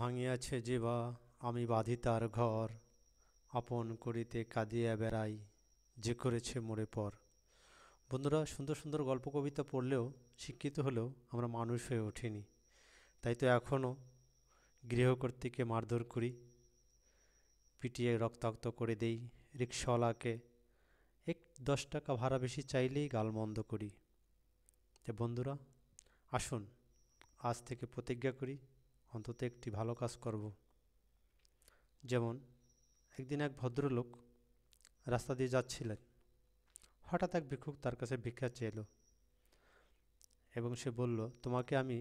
ভাঙিয়াছে জীবা আমি বাঁধি তার ঘর আপন করিতে কাঁদিয়া বেড়াই যে করেছে মরে পর বন্ধুরা সুন্দর সুন্দর গল্প কবিতা পড়লেও শিক্ষিত হলেও আমরা মানুষ হয়ে ওঠিনি তাই তো এখনও গৃহকর্তীকে মারধর করি পিটিয়ে রক্তাক্ত করে দেই রিক্সাওয়ালাকে এক দশ টাকা ভাড়া বেশি চাইলেই গালমন্দ করি যে বন্ধুরা আসুন আজ থেকে প্রতিজ্ঞা করি অন্তত একটি ভালো কাজ করব যেমন একদিন এক ভদ্রলোক রাস্তা দিয়ে যাচ্ছিলেন হঠাৎ এক ভিক্ষুক তার কাছে ভিক্ষা চেয়েল এবং সে বলল তোমাকে আমি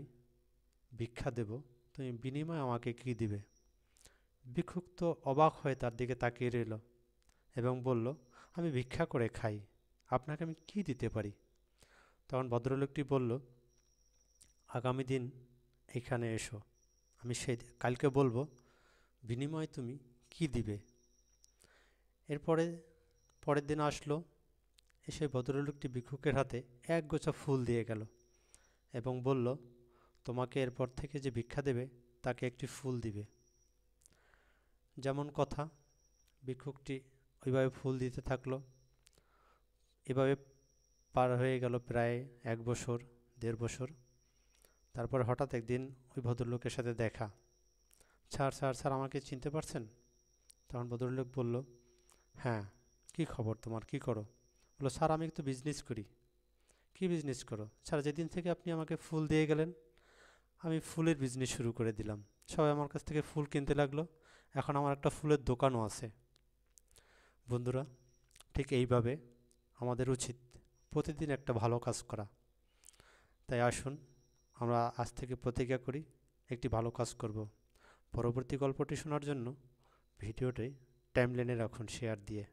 ভিক্ষা দেব তুমি বিনিময়ে আমাকে কি দিবে ভিক্ষুক তো অবাক হয়ে তার দিকে তাকিয়ে রইল এবং বলল আমি ভিক্ষা করে খাই আপনাকে আমি কি দিতে পারি তখন ভদ্রলোকটি বলল আগামী দিন এখানে এসো আমি সেই কালকে বলবো বিনিময়ে তুমি কি দিবে এরপরে পরের দিন আসলো এসে ভদ্রলোকটি ভিক্ষুকের হাতে এক গোছা ফুল দিয়ে গেল এবং বলল তোমাকে এরপর থেকে যে ভিক্ষা দেবে তাকে একটি ফুল দিবে যেমন কথা ভিক্ষুকটি ওইভাবে ফুল দিতে থাকলো এভাবে পার হয়ে গেল প্রায় এক বছর দেড় বছর তারপর হঠাৎ একদিন ওই ভদ্রলোকের সাথে দেখা স্যার স্যার স্যার আমাকে চিনতে পারছেন তখন ভদ্রলোক বলল হ্যাঁ কি খবর তোমার কি করো বললো স্যার আমি একটু বিজনেস করি কি বিজনেস করো স্যার যেদিন থেকে আপনি আমাকে ফুল দিয়ে গেলেন আমি ফুলের বিজনেস শুরু করে দিলাম সবাই আমার কাছ থেকে ফুল কিনতে লাগলো এখন আমার একটা ফুলের দোকানও আছে বন্ধুরা ঠিক এইভাবে আমাদের উচিত প্রতিদিন একটা ভালো কাজ করা তাই আসুন আমরা আজ থেকে প্রতিজ্ঞা করি একটি ভালো কাজ করব পরবর্তী গল্পটি শোনার জন্য ভিডিওটি টাইমলাইনে রাখুন শেয়ার দিয়ে